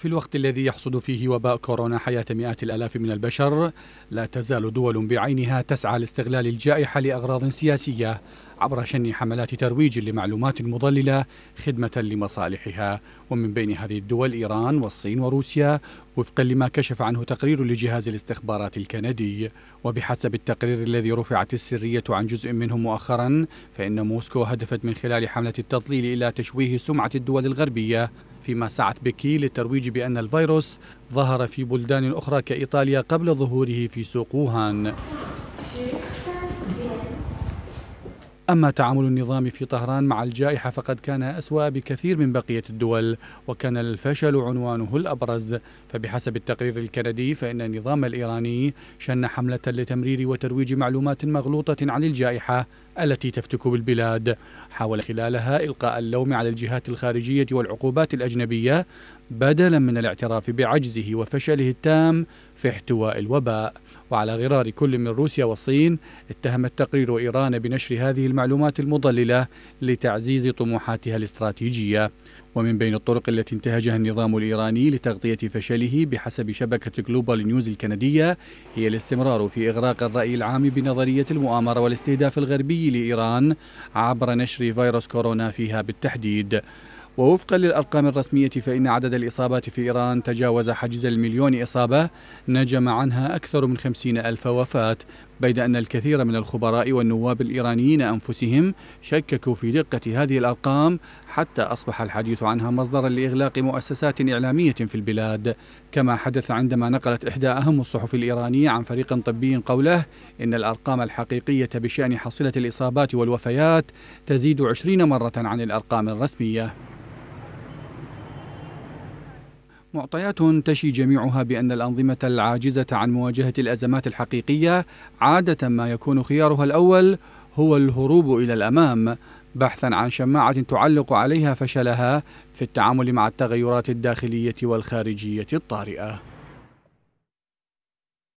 في الوقت الذي يحصد فيه وباء كورونا حياة مئات الآلاف من البشر لا تزال دول بعينها تسعى لاستغلال الجائحة لأغراض سياسية عبر شن حملات ترويج لمعلومات مضللة خدمة لمصالحها ومن بين هذه الدول إيران والصين وروسيا وفقا لما كشف عنه تقرير لجهاز الاستخبارات الكندي وبحسب التقرير الذي رفعت السرية عن جزء منه مؤخرا فإن موسكو هدفت من خلال حملة التضليل إلى تشويه سمعة الدول الغربية فيما سعت بكي للترويج بأن الفيروس ظهر في بلدان أخرى كإيطاليا قبل ظهوره في سوق ووهان أما تعامل النظام في طهران مع الجائحة فقد كان أسوأ بكثير من بقية الدول وكان الفشل عنوانه الأبرز فبحسب التقرير الكندي فإن النظام الإيراني شن حملة لتمرير وترويج معلومات مغلوطة عن الجائحة التي تفتك بالبلاد حاول خلالها إلقاء اللوم على الجهات الخارجية والعقوبات الأجنبية بدلا من الاعتراف بعجزه وفشله التام في احتواء الوباء وعلى غرار كل من روسيا والصين اتهم التقرير إيران بنشر هذه المعلومات المضللة لتعزيز طموحاتها الاستراتيجية ومن بين الطرق التي انتهجها النظام الإيراني لتغطية فشله بحسب شبكة جلوبال نيوز الكندية هي الاستمرار في إغراق الرأي العام بنظرية المؤامرة والاستهداف الغربي لإيران عبر نشر فيروس كورونا فيها بالتحديد ووفقا للأرقام الرسمية فإن عدد الإصابات في إيران تجاوز حجز المليون إصابة نجم عنها أكثر من خمسين ألف وفاة بيد أن الكثير من الخبراء والنواب الإيرانيين أنفسهم شككوا في دقة هذه الأرقام حتى أصبح الحديث عنها مصدرا لإغلاق مؤسسات إعلامية في البلاد كما حدث عندما نقلت إحدى أهم الصحف الإيرانية عن فريق طبي قوله إن الأرقام الحقيقية بشأن حصيلة الإصابات والوفيات تزيد عشرين مرة عن الأرقام الرسمية معطيات تشي جميعها بأن الأنظمة العاجزة عن مواجهة الأزمات الحقيقية عادة ما يكون خيارها الأول هو الهروب إلى الأمام بحثا عن شماعة تعلق عليها فشلها في التعامل مع التغيرات الداخلية والخارجية الطارئة